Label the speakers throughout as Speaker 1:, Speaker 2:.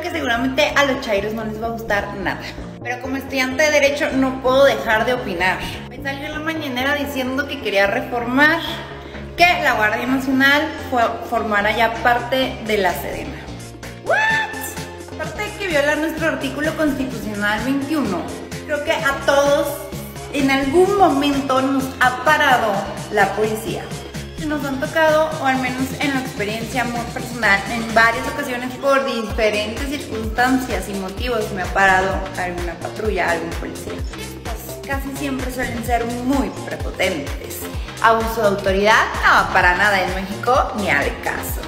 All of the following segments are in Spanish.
Speaker 1: que seguramente a los chairos no les va a gustar nada. Pero como estudiante de Derecho no puedo dejar de opinar. Me salió en la mañanera diciendo que quería reformar que la Guardia Nacional formara ya parte de la Sedena. ¿What? Aparte de que viola nuestro artículo constitucional 21, creo que a todos en algún momento nos ha parado la policía nos han tocado, o al menos en la experiencia muy personal, en varias ocasiones por diferentes circunstancias y motivos me ha parado alguna patrulla, algún policía. casi siempre suelen ser muy prepotentes. Abuso de autoridad, no, para nada en México, ni al caso.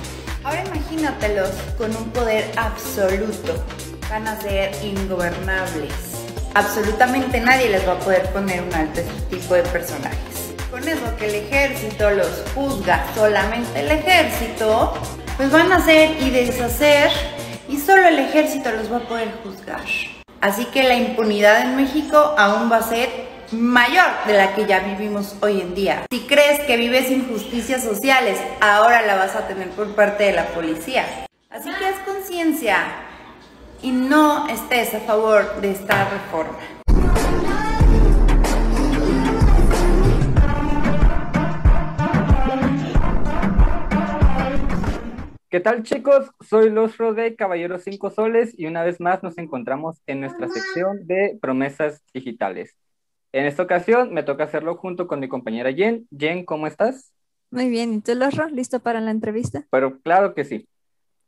Speaker 1: Ahora imagínatelos con un poder absoluto. Van a ser ingobernables. Absolutamente nadie les va a poder poner un alto este tipo de personaje con eso que el ejército los juzga solamente el ejército, pues van a hacer y deshacer y solo el ejército los va a poder juzgar. Así que la impunidad en México aún va a ser mayor de la que ya vivimos hoy en día. Si crees que vives injusticias sociales, ahora la vas a tener por parte de la policía. Así que haz conciencia y no estés a favor de esta reforma.
Speaker 2: ¿Qué tal chicos? Soy Los de Caballeros Cinco Soles y una vez más nos encontramos en nuestra sección de promesas digitales. En esta ocasión me toca hacerlo junto con mi compañera Jen. Jen, ¿cómo estás?
Speaker 3: Muy bien, ¿y tú Losro? ¿Listo para la entrevista?
Speaker 2: Pero claro que sí.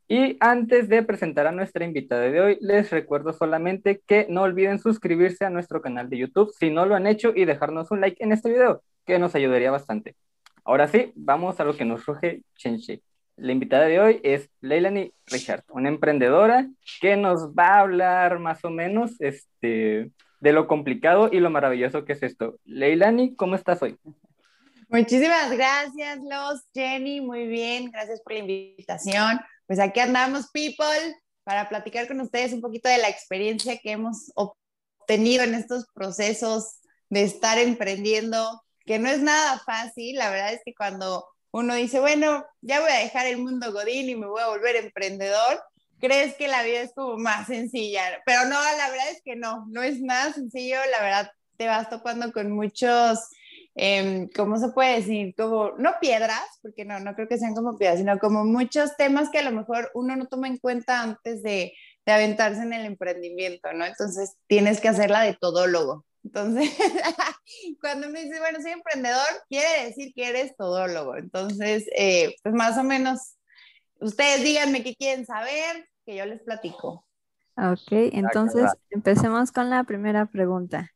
Speaker 2: Y antes de presentar a nuestra invitada de hoy, les recuerdo solamente que no olviden suscribirse a nuestro canal de YouTube si no lo han hecho y dejarnos un like en este video, que nos ayudaría bastante. Ahora sí, vamos a lo que nos ruge Shake. La invitada de hoy es Leilani Richard, una emprendedora que nos va a hablar más o menos este, de lo complicado y lo maravilloso que es esto. Leilani, ¿cómo estás hoy?
Speaker 1: Muchísimas gracias, Los, Jenny, muy bien, gracias por la invitación. Pues aquí andamos, people, para platicar con ustedes un poquito de la experiencia que hemos obtenido en estos procesos de estar emprendiendo, que no es nada fácil, la verdad es que cuando uno dice, bueno, ya voy a dejar el mundo godín y me voy a volver emprendedor, crees que la vida es como más sencilla, pero no, la verdad es que no, no es nada sencillo, la verdad te vas topando con muchos, em, ¿cómo se puede decir? Como, no piedras, porque no, no creo que sean como piedras, sino como muchos temas que a lo mejor uno no toma en cuenta antes de, de aventarse en el emprendimiento, ¿no? Entonces tienes que hacerla de todólogo. Entonces, cuando me dice, bueno, soy emprendedor, quiere decir que eres todólogo. Entonces, eh, pues más o menos, ustedes díganme qué quieren saber, que yo les platico.
Speaker 3: Ok, entonces empecemos con la primera pregunta.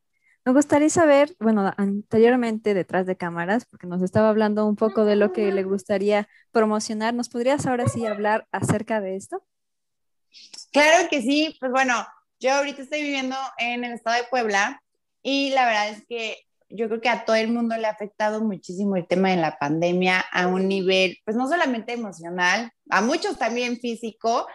Speaker 3: Me gustaría saber, bueno, anteriormente detrás de cámaras, porque nos estaba hablando un poco de lo que le gustaría promocionar, ¿nos podrías ahora sí hablar acerca de esto?
Speaker 1: Claro que sí, pues bueno, yo ahorita estoy viviendo en el estado de Puebla, y la verdad es que yo creo que a todo el mundo le ha afectado muchísimo el tema de la pandemia a un nivel, pues no solamente emocional, a muchos también físico,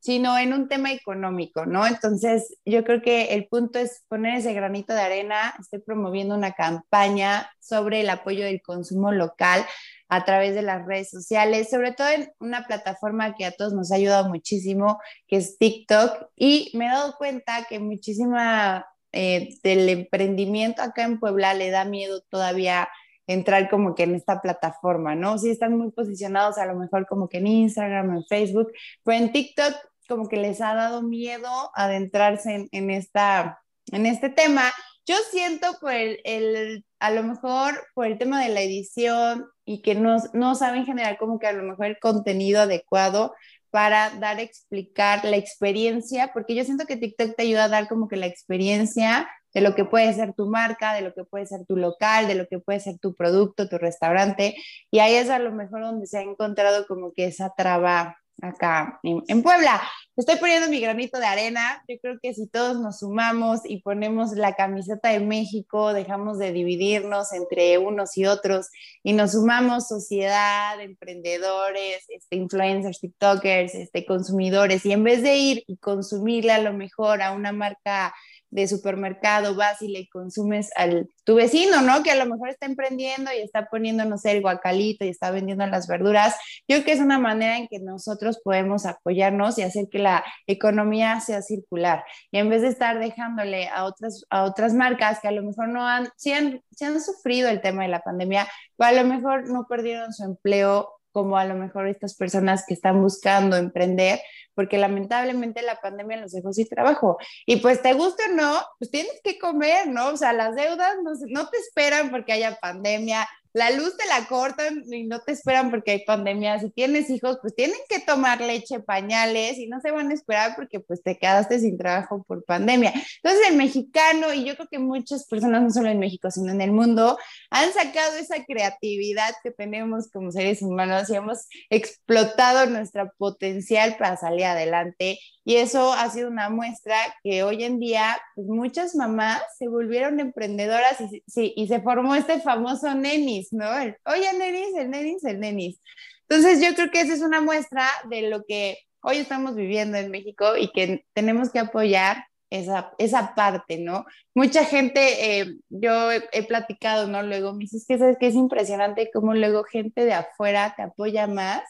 Speaker 1: sino en un tema económico, ¿no? Entonces, yo creo que el punto es poner ese granito de arena. Estoy promoviendo una campaña sobre el apoyo del consumo local a través de las redes sociales, sobre todo en una plataforma que a todos nos ha ayudado muchísimo, que es TikTok. Y me he dado cuenta que muchísima eh, del emprendimiento acá en Puebla le da miedo todavía entrar como que en esta plataforma, ¿no? Si están muy posicionados a lo mejor como que en Instagram, en Facebook, pero en TikTok como que les ha dado miedo adentrarse en, esta, en este tema. Yo siento por el, a lo mejor por el tema de la edición y que no, no saben generar como que a lo mejor el contenido adecuado, para dar a explicar la experiencia, porque yo siento que TikTok te ayuda a dar como que la experiencia de lo que puede ser tu marca, de lo que puede ser tu local, de lo que puede ser tu producto, tu restaurante, y ahí es a lo mejor donde se ha encontrado como que esa traba acá en, Puebla. Estoy poniendo mi granito de arena. Yo creo que si todos nos sumamos y ponemos la camiseta de México, dejamos de dividirnos entre unos y otros y nos sumamos sociedad, emprendedores, este, influencers, TikTokers, este, consumidores, y en vez de ir y consumirle a lo mejor a una marca de supermercado vas y le consumes al tu vecino, ¿no? Que a lo mejor está emprendiendo y está poniéndonos el guacalito y está vendiendo las verduras. Yo creo que es una manera en que nosotros podemos apoyarnos y hacer que la economía sea circular. Y en vez de estar dejándole a otras, a otras marcas que a lo mejor no han, han, han sufrido el tema de la pandemia, a lo mejor no perdieron su empleo como a lo mejor estas personas que están buscando emprender, porque lamentablemente la pandemia nos dejó sin trabajo. Y pues te gusta o no, pues tienes que comer, ¿no? O sea, las deudas no, no te esperan porque haya pandemia, la luz te la cortan y no te esperan porque hay pandemia. Si tienes hijos, pues tienen que tomar leche, pañales y no se van a esperar porque pues te quedaste sin trabajo por pandemia. Entonces el mexicano, y yo creo que muchas personas, no solo en México, sino en el mundo, han sacado esa creatividad que tenemos como seres humanos y hemos explotado nuestra potencial para salir adelante. Y eso ha sido una muestra que hoy en día pues, muchas mamás se volvieron emprendedoras y, sí, y se formó este famoso NENI, ¿no? Oye, el el nenis, el nenis. Entonces yo creo que esa es una muestra de lo que hoy estamos viviendo en México y que tenemos que apoyar esa, esa parte, ¿no? Mucha gente, eh, yo he, platicado, ¿no? Luego me dices que sabes que es impresionante cómo luego gente de afuera te apoya más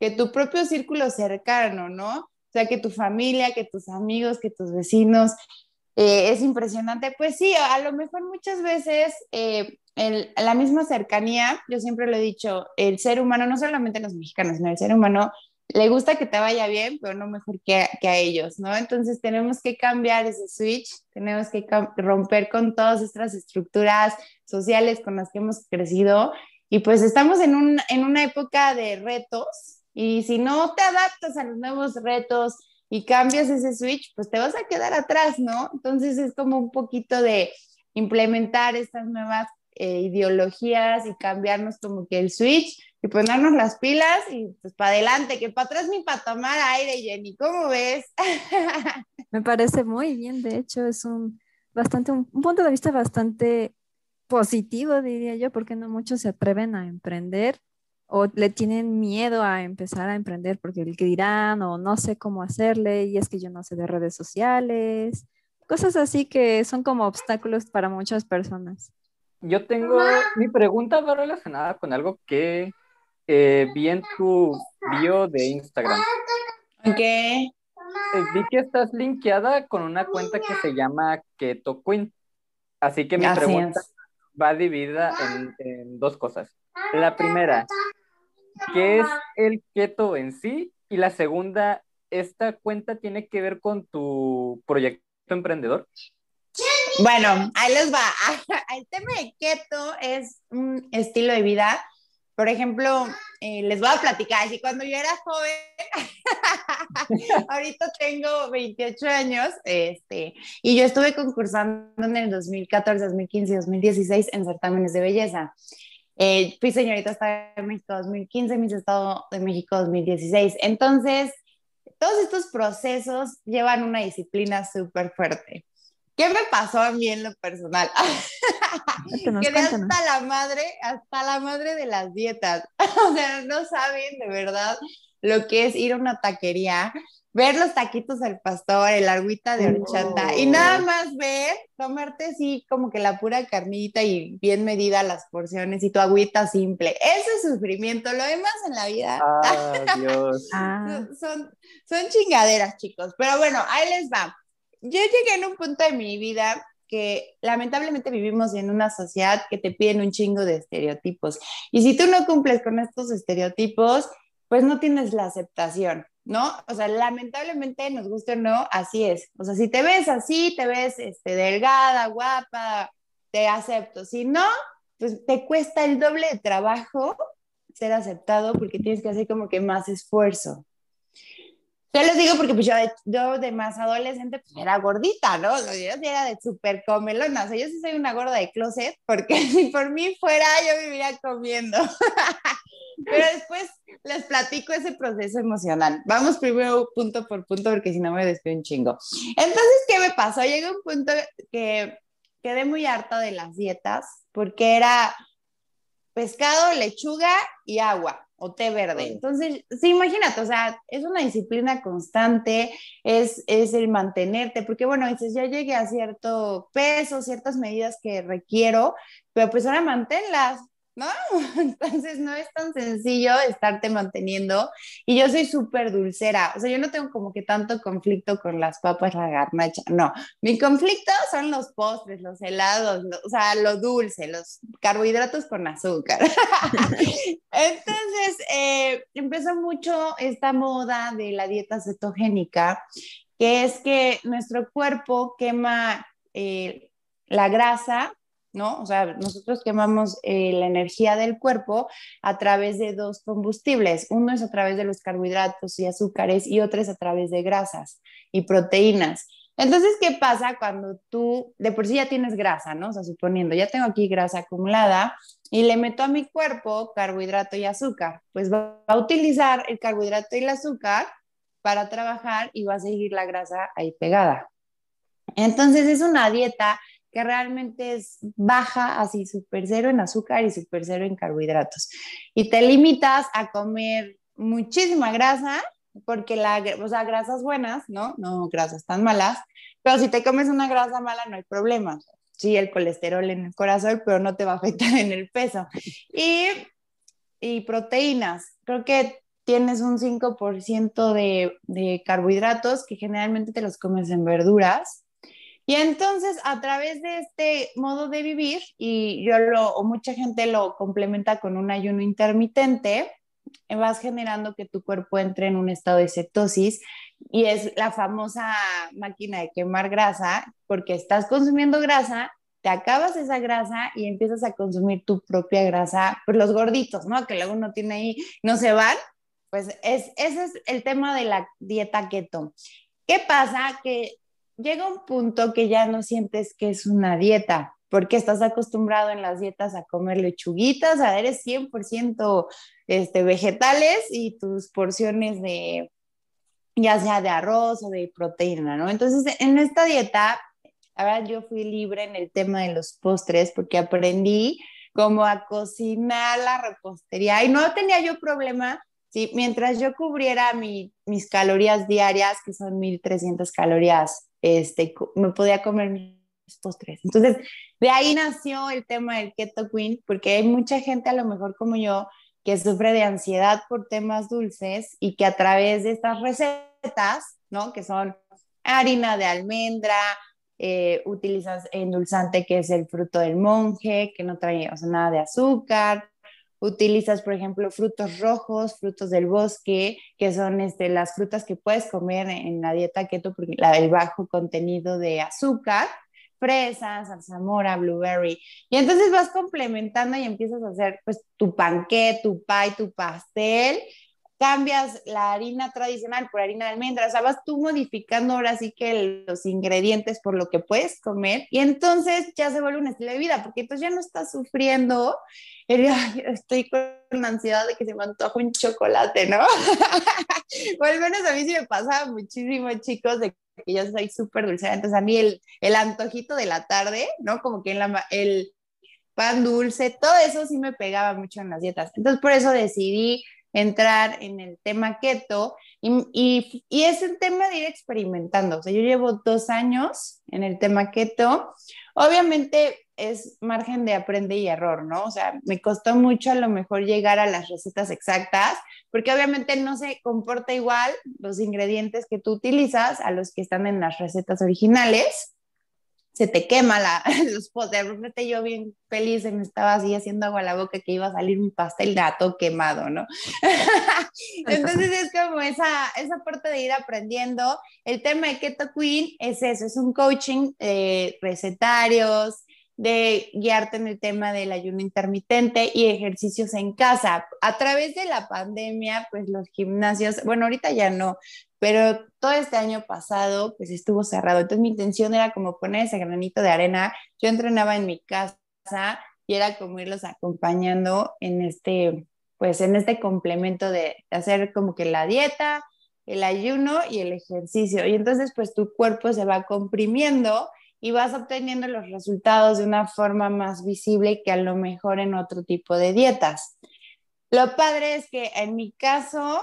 Speaker 1: que tu propio círculo cercano, ¿no? O sea, que tu familia, que tus amigos, que tus vecinos. Eh, es impresionante. Pues sí, a lo mejor muchas veces eh, la misma cercanía, yo siempre lo he dicho, el ser humano, no solamente los mexicanos, sino el ser humano le gusta que te vaya bien, pero no mejor que a, que a ellos, ¿no? Entonces tenemos que cambiar ese switch, tenemos que romper con todas estas estructuras sociales con las que hemos crecido y pues estamos en, un, en una época de retos y si no te adaptas a los nuevos retos y cambias ese switch, pues te vas a quedar atrás, ¿no? Entonces es como un poquito de implementar estas nuevas eh, ideologías y cambiarnos como que el switch y ponernos las pilas y pues para adelante, que para atrás ni para tomar aire, Jenny, ¿cómo ves?
Speaker 3: Me parece muy bien, de hecho es un, bastante, un, un punto de vista bastante positivo, diría yo, porque no muchos se atreven a emprender o le tienen miedo a empezar a emprender porque el que dirán o no sé cómo hacerle y es que yo no sé de redes sociales, cosas así que son como obstáculos para muchas personas
Speaker 2: yo tengo, mi pregunta va relacionada con algo que eh, vi en tu bio de Instagram. ¿Qué? Eh, vi que estás linkeada con una cuenta que se llama Keto Queen. Así que mi pregunta va dividida en, en dos cosas. La primera, ¿qué es el keto en sí? Y la segunda, ¿esta cuenta tiene que ver con tu proyecto emprendedor? Bueno,
Speaker 1: ahí les va. El tema de keto es un estilo de vida. Por ejemplo, eh, les voy a platicar, así cuando yo era joven, ahorita tengo 28 años, este, y yo estuve concursando en el 2014, 2015, 2016 en certámenes de belleza. Eh, fui señorita Estado de México 2015, Miss Estado de México 2016. Entonces, todos estos procesos llevan una disciplina súper fuerte. ¿Qué me pasó a mí en lo personal? Quedé hasta la madre, hasta la madre de las dietas. o sea, no saben de verdad lo que es ir a una taquería, ver los taquitos del pastor, el agüita de horchata y oh. nada más ver, tomarte así como que la pura carnita y bien medida las porciones y tu agüita simple. Ese sufrimiento, lo demás en la vida. Ah, ah. son chingaderas, chicos. Pero bueno, ahí les va yo llegué en un punto de mi vida que lamentablemente vivimos en una sociedad que te piden un chingo de estereotipos. Y si tú no cumples con estos estereotipos, pues no tienes la aceptación, ¿no? O sea, lamentablemente, nos guste o no, así es. O sea, si te ves así, te ves este, delgada, guapa, te acepto. Si no, pues te cuesta el doble de trabajo ser aceptado porque tienes que hacer como que más esfuerzo, yo les digo porque pues yo, de, más adolescente pues era gordita, ¿no? yo era de súper comelona, o sea, yo sí soy una gorda de closet, porque si por mí fuera yo viviría comiendo. Pero después les platico ese proceso emocional. Vamos primero punto por punto porque si no me despido un chingo. Entonces, ¿qué me pasó? Llegó un punto que quedé muy harta de las dietas porque era pescado, lechuga y agua o té verde. Entonces, sí, imagínate, o sea, es una disciplina constante, es, es el mantenerte, porque bueno, dices, ya llegué a cierto peso, ciertas medidas que requiero, pero pues ahora manténlas, ¿no? Entonces no es tan sencillo estarte manteniendo y yo soy súper dulcera, o sea, yo no tengo como que tanto conflicto con las papas, la garnacha, no, mi conflicto son los postres, los helados, o sea, lo dulce, los carbohidratos con azúcar. Entonces eh, empezó mucho esta moda de la dieta cetogénica, que es que nuestro cuerpo quema... Eh, la grasa o sea, nosotros quemamos eh, la energía del cuerpo a través de dos combustibles. Uno es a través de los carbohidratos y azúcares y otro es a través de grasas y proteínas. Entonces, ¿qué pasa cuando tú de por sí ya tienes grasa, ¿no? O sea, suponiendo, ya tengo aquí grasa acumulada y le meto a mi cuerpo carbohidrato y azúcar, pues va a utilizar el carbohidrato y el azúcar para trabajar y va a seguir la grasa ahí pegada. Entonces, es una dieta que realmente es baja, así super cero en azúcar y super cero en carbohidratos. Y te limitas a comer muchísima grasa, porque la, o sea, grasas buenas, ¿no? No grasas tan malas, pero si te comes una grasa mala no hay problema. Sí, el colesterol en el corazón, pero no te va a afectar en el peso. Y, y proteínas, creo que tienes un 5% de, de carbohidratos que generalmente te los comes en verduras y entonces a través de este modo de vivir, y yo lo, o mucha gente lo complementa con un ayuno intermitente, eh, vas generando que tu cuerpo entre en un estado de cetosis y es la famosa máquina de quemar grasa, porque estás consumiendo grasa, te acabas esa grasa y empiezas a consumir tu propia grasa, pues los gorditos, ¿no? Que luego uno tiene ahí, no se van. Pues es, ese es el tema de la dieta keto. ¿Qué pasa? Que llega un punto que ya no sientes que es una dieta, porque estás acostumbrado en las dietas a comer lechuguitas, a eres 100% este, vegetales y tus porciones de, ya sea de arroz o de proteína, ¿no? Entonces, en esta dieta, ahora yo fui libre en el tema de los postres porque aprendí como a cocinar la repostería y no tenía yo problema Sí, mientras yo cubriera mi, mis calorías diarias, que son 1300 calorías este, me podía comer mis postres. Entonces, de ahí nació el tema del Keto Queen, porque hay mucha gente, a lo mejor como yo, que sufre de ansiedad por temas dulces y que a través de estas recetas, ¿no? Que son harina de almendra, eh, utilizas endulzante que es el fruto del monje, que no trae nada de azúcar, utilizas, por ejemplo, frutos rojos, frutos del bosque, que son este, las frutas que puedes comer en la dieta keto, porque la del bajo contenido de azúcar, fresas, alzamora, blueberry. Y entonces vas complementando y empiezas a hacer pues tu panqué, tu pie, tu pastel cambias la harina tradicional por harina de almendras, o sea, vas tú modificando ahora sí que los ingredientes por lo que puedes comer y entonces ya se vuelve un estilo de vida, porque entonces ya no estás sufriendo, el, estoy con ansiedad de que se me antoja un chocolate, ¿no? o al menos a mí sí me pasaba muchísimo, chicos, de que yo soy súper dulce, entonces a mí el, el antojito de la tarde, ¿no? Como que el pan dulce, todo eso sí me pegaba mucho en las dietas, entonces por eso decidí entrar en el tema keto y, es el tema de ir experimentando. O sea, yo llevo dos años en el tema keto. Obviamente es margen de aprende y error, ¿no? O sea, me costó mucho a lo mejor llegar a las recetas exactas, porque obviamente no se comporta igual los ingredientes que tú utilizas a los que están en las recetas originales se te quema la, los De repente yo bien feliz me estaba así haciendo agua a la boca que iba a salir un pastel gato quemado, ¿no? Entonces es como esa, esa parte de ir aprendiendo. El tema de Keto Queen es eso, es un coaching de recetarios, de guiarte en el tema del ayuno intermitente y ejercicios en casa. A través de la pandemia, pues los gimnasios, bueno, ahorita ya no, pero todo este año pasado pues estuvo cerrado. Entonces mi intención era como poner ese granito de arena. Yo entrenaba en mi casa y era como irlos acompañando en este pues en este complemento de hacer como que la dieta, el ayuno y el ejercicio. Y entonces pues tu cuerpo se va comprimiendo y vas obteniendo los resultados de una forma más visible que a lo mejor en otro tipo de dietas. Lo padre es que en mi caso,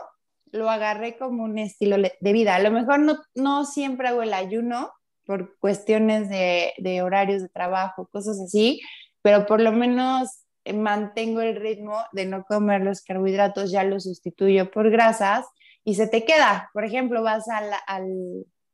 Speaker 1: lo agarré como un estilo de vida. A lo mejor no, no siempre hago el ayuno por cuestiones de, horarios de trabajo, cosas así, pero por lo menos mantengo el ritmo de no comer los carbohidratos, ya los sustituyo por grasas y se te queda. Por ejemplo, vas al, al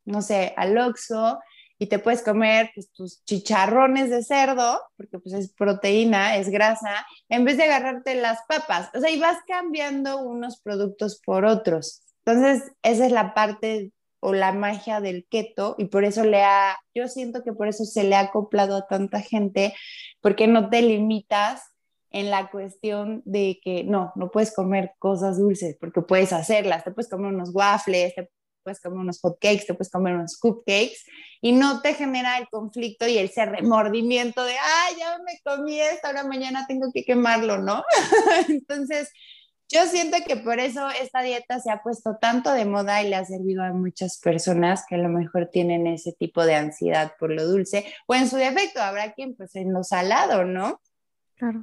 Speaker 1: no sé, al Oxxo y te puedes comer pues, tus chicharrones de cerdo, porque pues es proteína, es grasa, en vez de agarrarte las papas. O sea, y vas cambiando unos productos por otros. Entonces, esa es la parte o la magia del keto y por eso le ha, yo siento que por eso se le ha acoplado a tanta gente, porque no te limitas en la cuestión de que no, no puedes comer cosas dulces, porque puedes hacerlas, te puedes comer unos waffles, te puedes comer unos hot cakes, te puedes comer unos cupcakes y no te genera el conflicto y ese remordimiento de, ay, ya me comí esto, ahora mañana tengo que quemarlo, ¿no? Entonces, yo siento que por eso esta dieta se ha puesto tanto de moda y le ha servido a muchas personas que a lo mejor tienen ese tipo de ansiedad por lo dulce o en su defecto, habrá quien pues en lo salado, ¿no?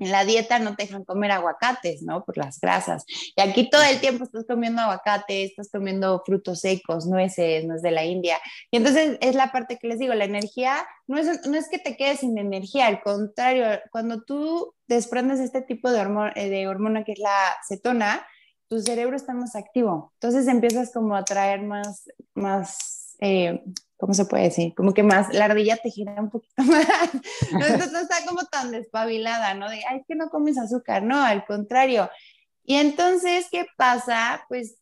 Speaker 1: En la dieta no te dejan comer aguacates, ¿no? Por las grasas. Y aquí todo el tiempo estás comiendo aguacate, estás comiendo frutos secos, nueces, es de la India. Y entonces es la parte que les digo, la energía, no es, que te quedes sin energía, al contrario, cuando tú desprendes este tipo de, hormona, eh, de hormona que es la cetona, tu cerebro está más activo. Entonces empiezas como a traer más, más eh, ¿cómo se puede decir? Como que más, la ardilla te gira un poquito más. entonces está como tan despabilada, ¿no? De, ay, es que no comes azúcar, no, al contrario. Y entonces, ¿qué pasa? Pues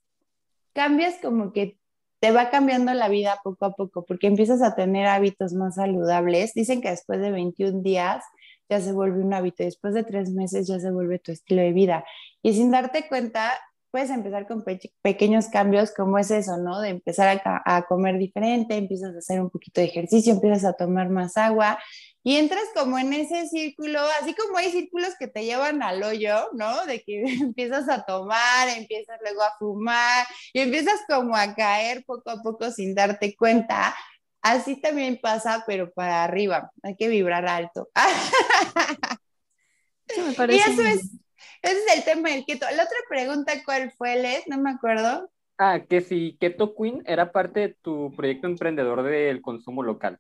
Speaker 1: cambias como que te va cambiando la vida poco a poco, porque empiezas a tener hábitos más saludables. Dicen que después de 21 días ya se vuelve un hábito, y después de tres meses ya se vuelve tu estilo de vida. Y sin darte cuenta, puedes empezar con pequeños cambios como es eso, ¿no? De empezar a, comer diferente, empiezas a hacer un poquito de ejercicio, empiezas a tomar más agua y entras como en ese círculo, así como hay círculos que te llevan al hoyo, ¿no? De que empiezas a tomar, empiezas luego a fumar y empiezas como a caer poco a poco sin darte cuenta. Así también pasa, pero para arriba, hay que vibrar alto. Eso me parece y ese es el tema del keto. La otra pregunta, ¿cuál fue, Les? No me acuerdo.
Speaker 2: Ah, que si Keto Queen era parte de tu proyecto emprendedor del consumo local.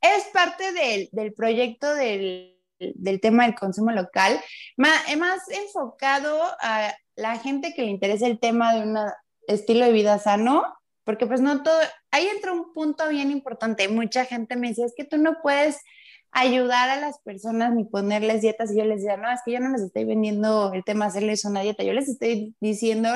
Speaker 1: Es parte del, proyecto del, tema del consumo local, más, más enfocado a la gente que le interesa el tema de un estilo de vida sano, porque pues no todo, ahí entra un punto bien importante. Mucha gente me decía, es que tú no puedes ayudar a las personas ni ponerles dietas. Y yo les decía, no, es que yo no les estoy vendiendo el tema hacerles una dieta, yo les estoy diciendo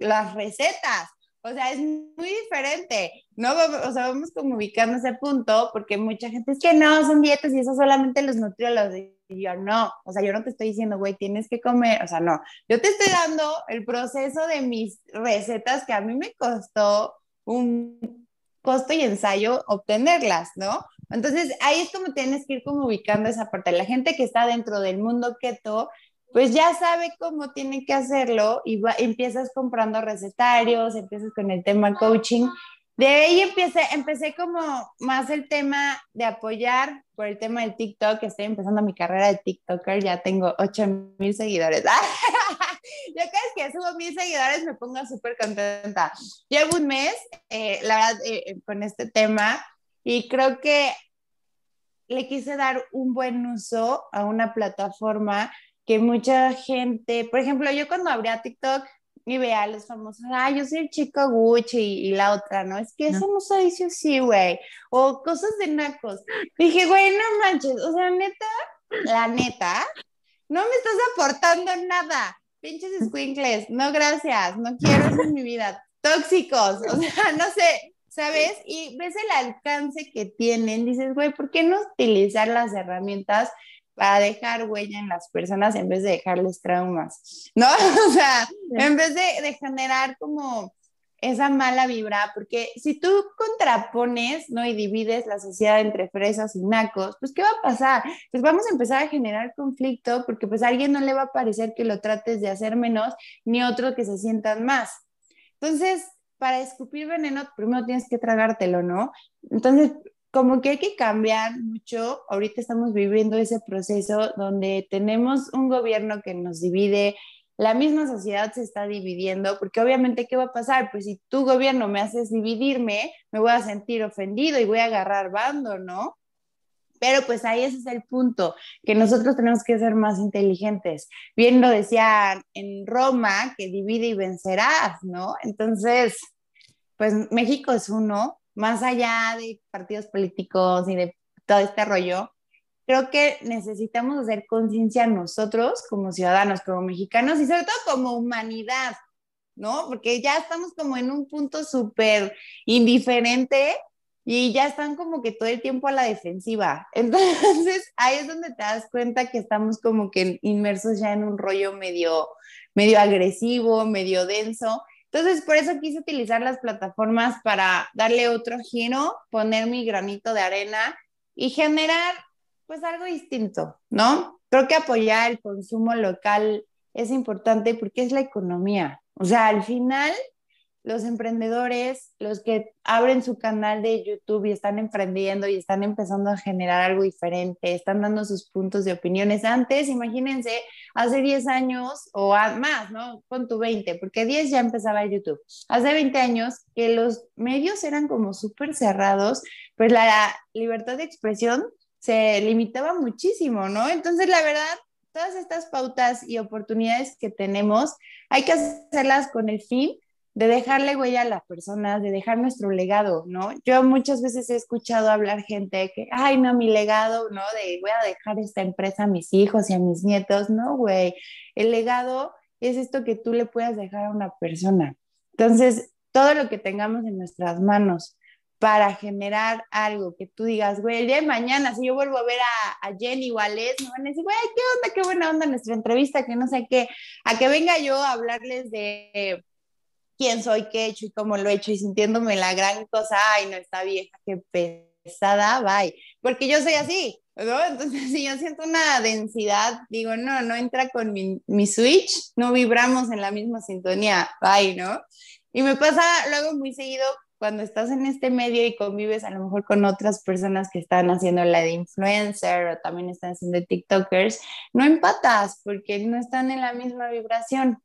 Speaker 1: las recetas. O sea, es muy diferente, ¿no? O sea, vamos como ubicando ese punto porque mucha gente es que no, son dietas y eso solamente los nutriólogos. Y yo no, o sea, yo no te estoy diciendo, güey, tienes que comer, o sea, no, yo te estoy dando el proceso de mis recetas que a mí me costó un costo y ensayo obtenerlas, ¿no? Entonces, ahí es como tienes que ir como ubicando esa parte. La gente que está dentro del mundo keto, pues ya sabe cómo tiene que hacerlo y empiezas comprando recetarios, empiezas con el tema coaching. De ahí empecé, empecé como más el tema de apoyar por el tema del TikTok. Estoy empezando mi carrera de TikToker, ya tengo 8 mil seguidores. Yo cada que que subo mil seguidores me pongo súper contenta. Llevo un mes, eh, la verdad, eh, eh, con este tema y creo que le quise dar un buen uso a una plataforma que mucha gente, por ejemplo, yo cuando abría TikTok y veía a los famosos, ah, yo soy el chico Gucci y, la otra, ¿no? Es que eso no, se dice así, güey. O cosas de nacos. Dije, güey, no manches, o sea, neta, la neta, no me estás aportando nada. Pinches squinkles, no gracias, no quiero eso en mi vida. Tóxicos, o sea, no sé, ¿sabes? Y ves el alcance que tienen, dices, güey, ¿por qué no utilizar las herramientas para dejar huella en las personas en vez de dejarles traumas? ¿No? O sea, en vez de, generar como esa mala vibra, porque si tú contrapones, ¿no? Y divides la sociedad entre fresas y nacos, pues ¿qué va a pasar? Pues vamos a empezar a generar conflicto porque pues a alguien no le va a parecer que lo trates de hacer menos, ni otro que se sientan más. Entonces, para escupir veneno primero tienes que tragártelo, ¿no? Entonces, como que hay que cambiar mucho. Ahorita estamos viviendo ese proceso donde tenemos un gobierno que nos divide, la misma sociedad se está dividiendo, porque obviamente, ¿qué va a pasar? Pues si tu gobierno me haces dividirme, me voy a sentir ofendido y voy a agarrar bando, ¿no? Pero pues ahí ese es el punto, que nosotros tenemos que ser más inteligentes. Bien lo decían en Roma, que divide y vencerás, ¿no? Entonces, pues México es uno, más allá de partidos políticos y de todo este rollo, creo que necesitamos hacer conciencia nosotros como ciudadanos, como mexicanos y sobre todo como humanidad, ¿no? Porque ya estamos como en un punto súper indiferente y ya están como que todo el tiempo a la defensiva. Entonces ahí es donde te das cuenta que estamos como que inmersos ya en un rollo medio, medio agresivo, medio denso entonces, por eso quise utilizar las plataformas para darle otro giro, poner mi granito de arena y generar pues algo distinto, ¿no? Creo que apoyar el consumo local es importante porque es la economía. O sea, al final los emprendedores, los que abren su canal de YouTube y están emprendiendo y están empezando a generar algo diferente, están dando sus puntos de opiniones. Antes, imagínense, hace 10 años o más, ¿no? Con tu 20, porque 10 ya empezaba YouTube. Hace 20 años que los medios eran como súper cerrados, pues la libertad de expresión se limitaba muchísimo, ¿no? Entonces, la verdad, todas estas pautas y oportunidades que tenemos, hay que hacerlas con el fin de dejarle huella a las personas, de dejar nuestro legado, ¿no? Yo muchas veces he escuchado hablar gente que, ay, no, mi legado, ¿no? De voy a dejar esta empresa a mis hijos y a mis nietos, no, güey. El legado es esto que tú le puedas dejar a una persona. Entonces, todo lo que tengamos en nuestras manos para generar algo que tú digas, güey, el de mañana, si yo vuelvo a ver a, a Jenny o a me van a decir, güey, qué onda, qué buena onda nuestra entrevista, que no sé qué, a que venga yo a hablarles de quién soy, qué he hecho y cómo lo he hecho y sintiéndome la gran cosa, ay, no, está vieja, qué pesada, bye, porque yo soy así, ¿no? Entonces, si yo siento una densidad, digo, no, no entra con mi, mi switch, no vibramos en la misma sintonía, bye, ¿no? Y me pasa luego muy seguido cuando estás en este medio y convives a lo mejor con otras personas que están haciendo la de influencer o también están haciendo TikTokers, no empatas porque no están en la misma vibración.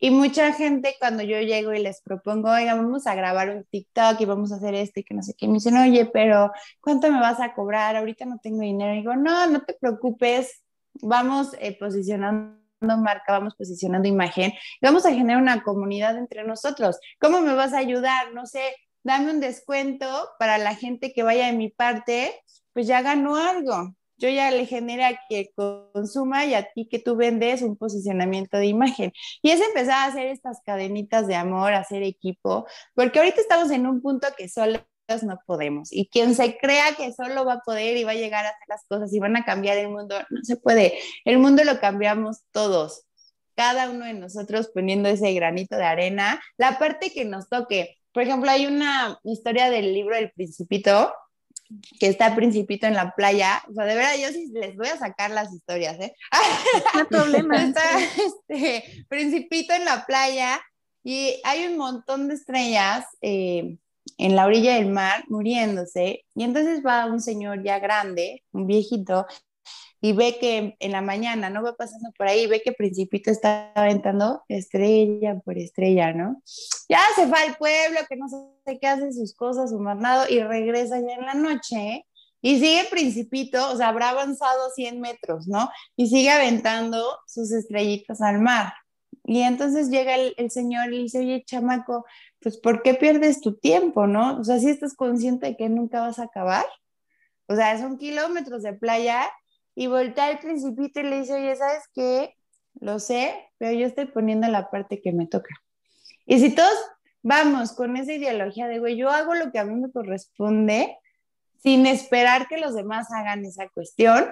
Speaker 1: Y mucha gente cuando yo llego y les propongo, oiga, vamos a grabar un TikTok y vamos a hacer esto y que no sé qué, me dicen, oye, pero ¿cuánto me vas a cobrar? Ahorita no tengo dinero. Y digo, no, no te preocupes, vamos eh, posicionando marca, vamos posicionando imagen vamos a generar una comunidad entre nosotros. ¿Cómo me vas a ayudar? No sé, dame un descuento para la gente que vaya de mi parte, pues ya ganó algo yo ya le genera que consuma y a ti que tú vendes un posicionamiento de imagen. Y es empezar a hacer estas cadenitas de amor, hacer equipo, porque ahorita estamos en un punto que solos no podemos. Y quien se crea que solo va a poder y va a llegar a hacer las cosas y van a cambiar el mundo, no se puede. El mundo lo cambiamos todos, cada uno de nosotros poniendo ese granito de arena, la parte que nos toque. Por ejemplo, hay una historia del libro El Principito que está Principito en la playa. O sea, de verdad, yo sí les voy a sacar las historias, ¿eh? No problema. Está este, Principito en la playa y hay un montón de estrellas eh, en la orilla del mar muriéndose. Y entonces va un señor ya grande, un viejito, y ve que en la mañana, ¿no? Va pasando por ahí, ve que Principito está aventando estrella por estrella, ¿no? Ya se va al pueblo, que no sé qué hacen sus cosas, su manado y regresa ya en la noche, ¿eh? Y sigue Principito, o sea, habrá avanzado 100 metros, ¿no? Y sigue aventando sus estrellitas al mar. Y entonces llega el, señor y dice, oye, chamaco, pues ¿por qué pierdes tu tiempo, no? O sea, si estás consciente de que nunca vas a acabar. O sea, son kilómetros de playa y voltea al principito y le dice, oye, ¿sabes qué? Lo sé, pero yo estoy poniendo la parte que me toca. Y si todos vamos con esa ideología de, güey, yo hago lo que a mí me corresponde, sin esperar que los demás hagan esa cuestión,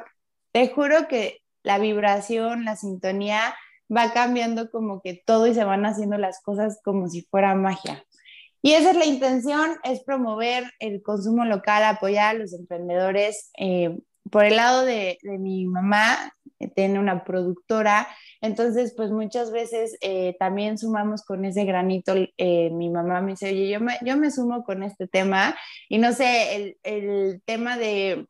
Speaker 1: te juro que la vibración, la sintonía va cambiando como que todo y se van haciendo las cosas como si fuera magia. Y esa es la intención, es promover el consumo local, apoyar a los emprendedores eh, por el lado de, mi mamá, eh, tiene una productora, entonces pues muchas veces eh, también sumamos con ese granito, eh, mi mamá me dice, oye, yo me, yo me sumo con este tema y no sé, el, tema de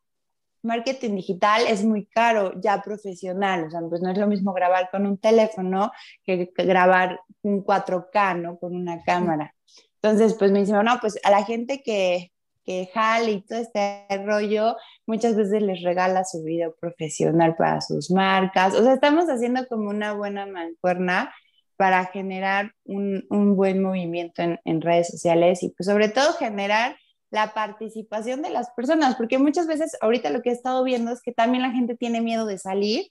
Speaker 1: marketing digital es muy caro, ya profesional, o sea, pues no es lo mismo grabar con un teléfono que grabar un 4K, ¿no? Con una cámara. Entonces, pues me dice, no, pues a la gente que, que y todo este rollo, muchas veces les regala su vida profesional para sus marcas. O sea, estamos haciendo como una buena mancuerna para generar un, un buen movimiento en, en, redes sociales y pues sobre todo generar la participación de las personas, porque muchas veces ahorita lo que he estado viendo es que también la gente tiene miedo de salir.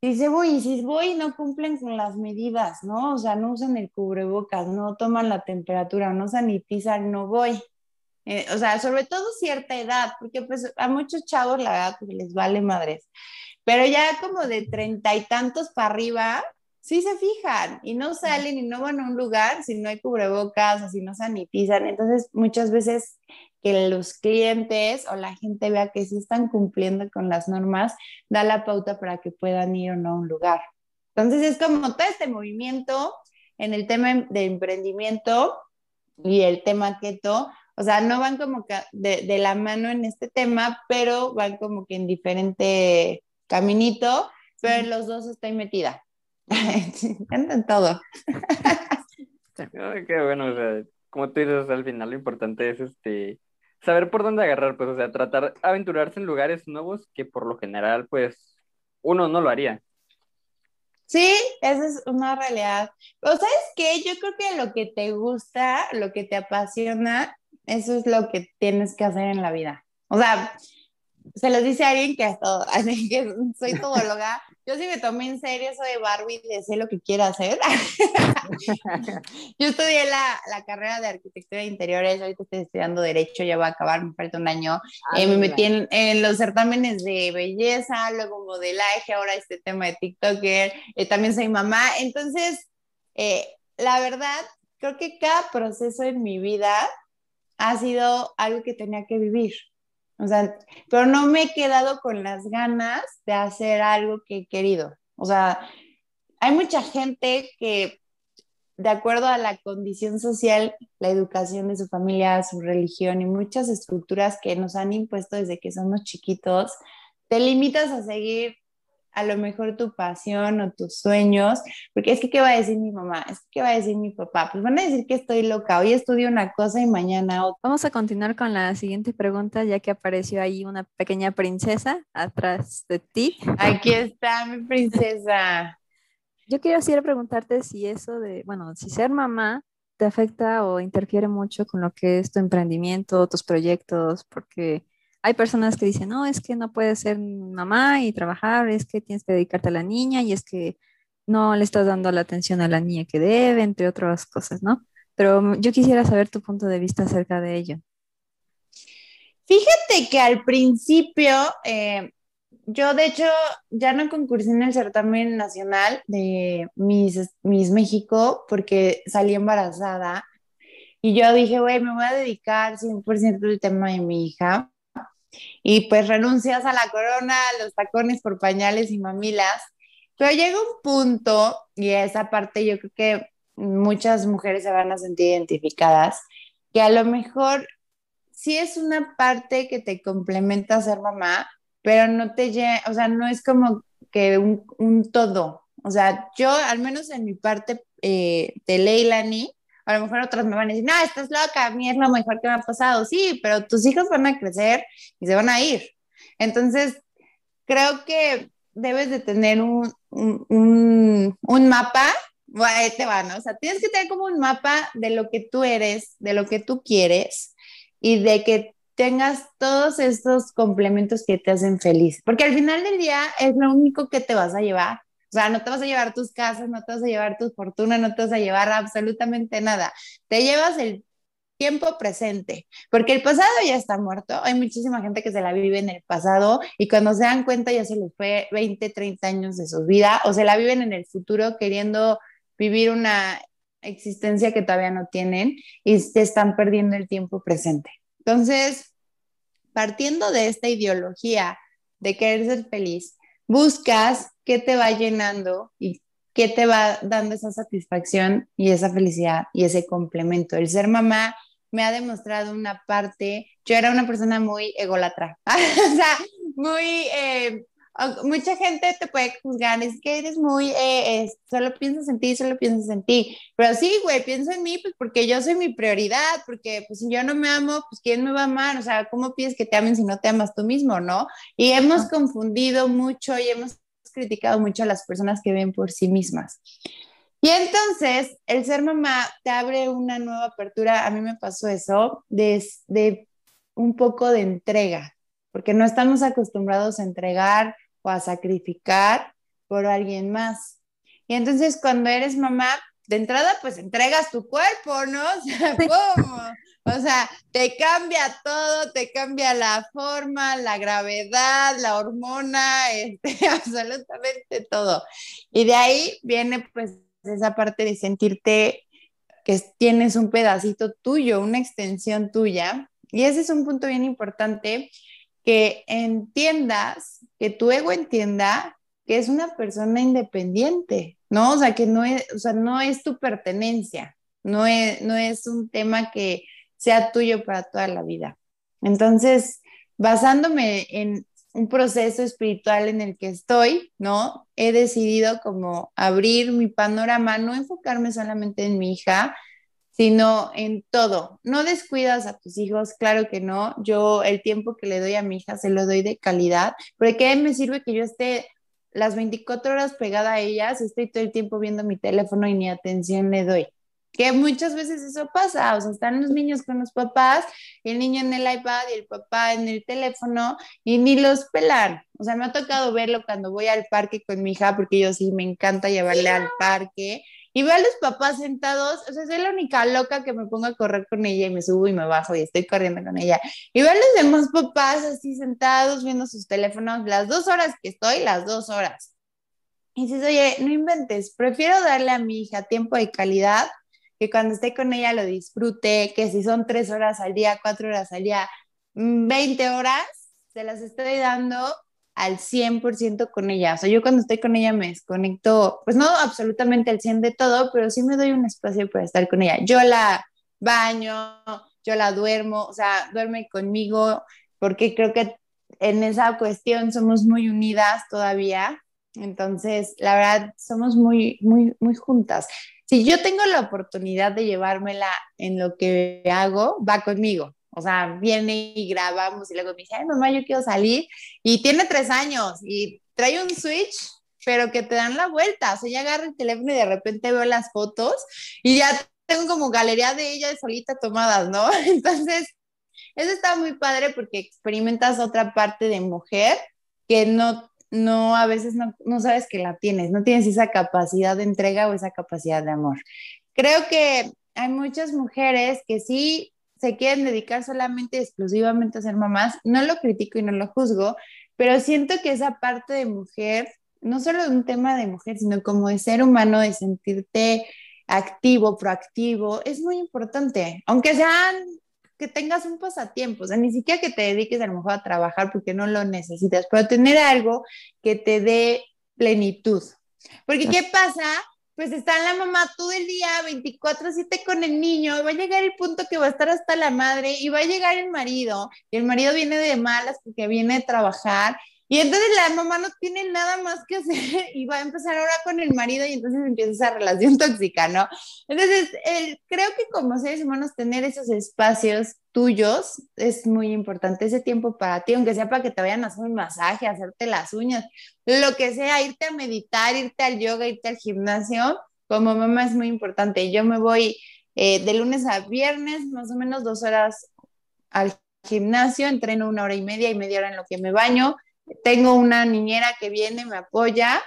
Speaker 1: dice, voy, y si voy, no cumplen con las medidas, ¿no? O sea, no usan el cubrebocas, no toman la temperatura, no sanitizan, no voy. Eh, o sea, sobre todo cierta edad, porque pues a muchos chavos la verdad que les vale madres, pero ya como de treinta y tantos para arriba, sí se fijan y no salen y no van a un lugar si no hay cubrebocas o si no sanitizan. Entonces, muchas veces que los clientes o la gente vea que sí están cumpliendo con las normas, da la pauta para que puedan ir o no a un lugar. Entonces, es como todo este movimiento en el tema de emprendimiento y el tema keto, o sea, no van como de, de, la mano en este tema, pero van como que en diferente caminito, pero los dos estoy metida. en todo.
Speaker 2: Qué bueno, o sea, como tú dices, al final lo importante es este saber por dónde agarrar, pues, o sea, tratar aventurarse en lugares nuevos que por lo general, pues, uno no lo haría.
Speaker 1: Sí, esa es una realidad. O sabes que yo creo que lo que te gusta, lo que te apasiona, eso es lo que tienes que hacer en la vida. O sea, se los dice a alguien que todo, así que soy todóloga. Yo sí me tomé en serio eso de Barbie, de sé lo que quiero hacer. yo estudié la, la, carrera de arquitectura de interiores, ahorita estoy estudiando derecho, ya va a acabar, me falta un año. Ah, eh, me metí en, los certámenes de belleza, luego modelaje, ahora este tema de TikToker, eh, también soy mamá. Entonces, eh, la verdad, creo que cada proceso en mi vida ha sido algo que tenía que vivir. O sea, pero no me he quedado con las ganas de hacer algo que he querido. O sea, hay mucha gente que, de acuerdo a la condición social, la educación de su familia, su religión y muchas estructuras que nos han impuesto desde que somos chiquitos, te limitas a seguir a lo mejor tu pasión o tus sueños, porque es que qué va a decir mi mamá, es que qué va a decir mi papá, pues van a decir que estoy loca, hoy estudio una cosa y mañana otra. Vamos a continuar con
Speaker 3: la siguiente pregunta, ya que apareció ahí una pequeña princesa atrás de ti.
Speaker 1: Aquí está mi princesa.
Speaker 3: Yo quiero así preguntarte si eso de, bueno, si ser mamá te afecta o interfiere mucho con lo que es tu emprendimiento, tus proyectos, porque hay personas que dicen, no, es que no puedes ser mamá y trabajar, es que tienes que dedicarte a la niña y es que no le estás dando la atención a la niña que debe, entre otras cosas, ¿no? Pero yo quisiera saber tu punto de vista acerca de ello.
Speaker 1: Fíjate que al principio, eh, yo de hecho ya no concursé en el certamen nacional de Miss, Miss México porque salí embarazada y yo dije, güey, me voy a dedicar 100% al tema de mi hija y pues renuncias a la corona, a los tacones por pañales y mamilas. Pero llega un punto, y a esa parte yo creo que muchas mujeres se van a sentir identificadas, que a lo mejor sí es una parte que te complementa ser mamá, pero no te o sea, no es como que un, todo. O sea, yo, al menos en mi parte eh, de Leilani, a lo mejor otras me van a decir, no, estás loca, a mí es lo mejor que me ha pasado. Sí, pero tus hijos van a crecer y se van a ir. Entonces, creo que debes de tener un, un, un, mapa, ahí te van O sea, tienes que tener como un mapa de lo que tú eres, de lo que tú quieres y de que tengas todos estos complementos que te hacen feliz, porque al final del día es lo único que te vas a llevar o sea, no te vas a llevar tus casas, no te vas a llevar tu fortuna, no te vas a llevar absolutamente nada. Te llevas el tiempo presente, porque el pasado ya está muerto. Hay muchísima gente que se la vive en el pasado y cuando se dan cuenta ya se les fue 20, 30 años de su vida o se la viven en el futuro queriendo vivir una existencia que todavía no tienen y se están perdiendo el tiempo presente. Entonces, partiendo de esta ideología de querer ser feliz, buscas qué te va llenando y qué te va dando esa satisfacción y esa felicidad y ese complemento. El ser mamá me ha demostrado una parte, yo era una persona muy egolatra, o sea, muy eh, mucha gente te puede juzgar, es que eres muy, eh, solo piensas en ti, solo piensas en ti. Pero sí, güey, pienso en mí, pues porque yo soy mi prioridad, porque pues si yo no me amo, pues quién me va a amar, o sea, ¿cómo pides que te amen si no te amas tú mismo, no? Y hemos confundido mucho y hemos criticado mucho a las personas que ven por sí mismas. Y entonces, el ser mamá te abre una nueva apertura, a mí me pasó eso, desde de un poco de entrega, porque no estamos acostumbrados a entregar o a sacrificar por alguien más. Y entonces cuando eres mamá, de entrada pues entregas tu cuerpo, ¿no? O sea, O sea, te cambia todo, te cambia la forma, la gravedad, la hormona, este, absolutamente todo. Y de ahí viene pues esa parte de sentirte que tienes un pedacito tuyo, una extensión tuya. Y ese es un punto bien importante que entiendas, que tu ego entienda que es una persona independiente, ¿no? O sea, que no es, no es tu pertenencia, no es, no es un tema que sea tuyo para toda la vida. Entonces, basándome en un proceso espiritual en el que estoy, ¿no? He decidido como abrir mi panorama, no enfocarme solamente en mi hija, sino en todo. No descuidas a tus hijos, claro que no. Yo el tiempo que le doy a mi hija se lo doy de calidad, porque ¿qué me sirve que yo esté las 24 horas pegada a ellas estoy todo el tiempo viendo mi teléfono y ni atención le doy? Que muchas veces eso pasa, o sea, están los niños con los papás, el niño en el iPad y el papá en el teléfono y ni los pelan. O sea, me ha tocado verlo cuando voy al parque con mi hija, porque yo sí me encanta llevarle al parque y veo a los papás sentados, o sea, soy la única loca que me pongo a correr con ella y me subo y me bajo y estoy corriendo con ella. Y veo a los demás papás así sentados viendo sus teléfonos las dos horas que estoy, las dos horas. Y dices, oye, no inventes, prefiero darle a mi hija tiempo de calidad, que cuando esté con ella lo disfrute, que si son tres horas al día, cuatro horas al día, mm, veinte horas, se las estoy dando al 100% con ella. O sea, yo cuando estoy con ella me desconecto, pues no absolutamente al 100 de todo, pero sí me doy un espacio para estar con ella. Yo la baño, yo la duermo, o sea, duerme conmigo, porque creo que en esa cuestión somos muy unidas todavía. Entonces, la verdad, somos muy, muy, muy juntas. Si yo tengo la oportunidad de llevármela en lo que hago, va conmigo. O sea, viene y grabamos y luego me dice, ay, mamá, yo quiero salir. Y tiene tres años y trae un switch, pero que te dan la vuelta. O sea, ya agarra el teléfono y de repente veo las fotos y ya tengo como galería de ella solita tomadas, ¿no? Entonces, eso está muy padre porque experimentas otra parte de mujer que no, no a veces no, no sabes que la tienes, no tienes esa capacidad de entrega o esa capacidad de amor. Creo que hay muchas mujeres que sí se quieren dedicar solamente exclusivamente a ser mamás, no lo critico y no lo juzgo, pero siento que esa parte de mujer, no solo de un tema de mujer, sino como de ser humano, de sentirte activo, proactivo, es muy importante, aunque sean que tengas un pasatiempo, o sea, ni siquiera que te dediques a lo mejor a trabajar porque no lo necesitas, pero tener algo que te dé plenitud. Porque ¿qué pasa pues está la mamá todo el día 24/7 con el niño, va a llegar el punto que va a estar hasta la madre y va a llegar el marido, y el marido viene de malas porque viene a trabajar y entonces la mamá no tiene nada más que hacer y va a empezar ahora con el marido y entonces empieza esa relación tóxica, ¿no? Entonces, el, creo que como seres humanos tener esos espacios tuyos es muy importante, ese tiempo para ti, aunque sea para que te vayan a hacer un masaje, hacerte las uñas, lo que sea, irte a meditar, irte al yoga, irte al gimnasio, como mamá es muy importante. Yo me voy eh, de lunes a viernes, más o menos dos horas al gimnasio, entreno una hora y media y media hora en lo que me baño tengo una niñera que viene, me apoya,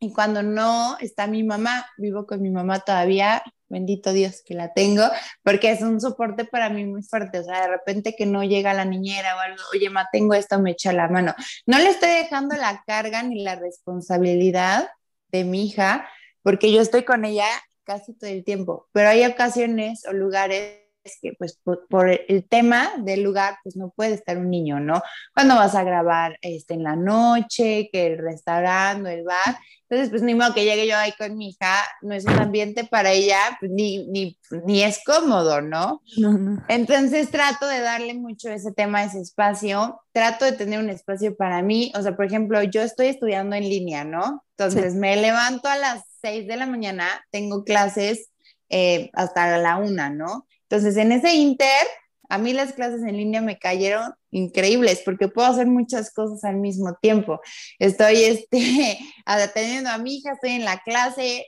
Speaker 1: y cuando no está mi mamá, vivo con mi mamá todavía, bendito Dios que la tengo, porque es un soporte para mí muy fuerte, o sea, de repente que no llega la niñera o algo, oye, ma, tengo esto, me echa la mano. No le estoy dejando la carga ni la responsabilidad de mi hija, porque yo estoy con ella casi todo el tiempo, pero hay ocasiones o lugares que pues por, el tema del lugar pues no puede estar un niño, ¿no? Cuando vas a grabar este, en la noche, que el restaurante, el bar, entonces pues ni modo que llegue yo ahí con mi hija, no es un ambiente para ella, pues, ni, ni, ni, es cómodo, ¿no? No, Entonces trato de darle mucho ese tema, ese espacio, trato de tener un espacio para mí, o sea, por ejemplo, yo estoy estudiando en línea, ¿no? Entonces me levanto a las 6 de la mañana, tengo clases eh, hasta la una, ¿no? Entonces, en ese inter, a mí las clases en línea me cayeron increíbles porque puedo hacer muchas cosas al mismo tiempo. Estoy este, atendiendo a mi hija, estoy en la clase.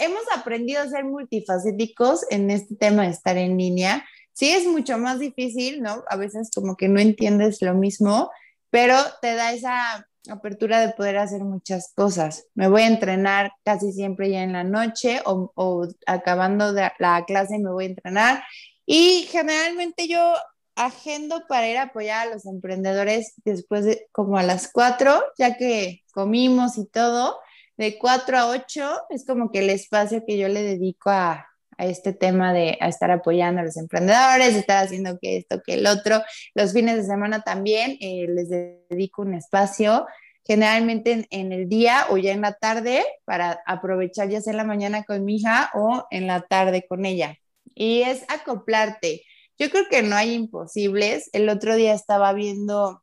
Speaker 1: Hemos aprendido a ser multifacéticos en este tema de estar en línea. Sí es mucho más difícil, ¿no? A veces como que no entiendes lo mismo, pero te da esa apertura de poder hacer muchas cosas. Me voy a entrenar casi siempre ya en la noche o, acabando la clase me voy a entrenar y generalmente yo agendo para ir a apoyar a los emprendedores después de como a las 4, ya que comimos y todo, de 4 a 8 es como que el espacio que yo le dedico a, a este tema de estar apoyando a los emprendedores, estar haciendo que esto, que el otro. Los fines de semana también eh, les dedico un espacio, generalmente en, en, el día o ya en la tarde, para aprovechar ya sea en la mañana con mi hija o en la tarde con ella. Y es acoplarte. Yo creo que no hay imposibles. El otro día estaba viendo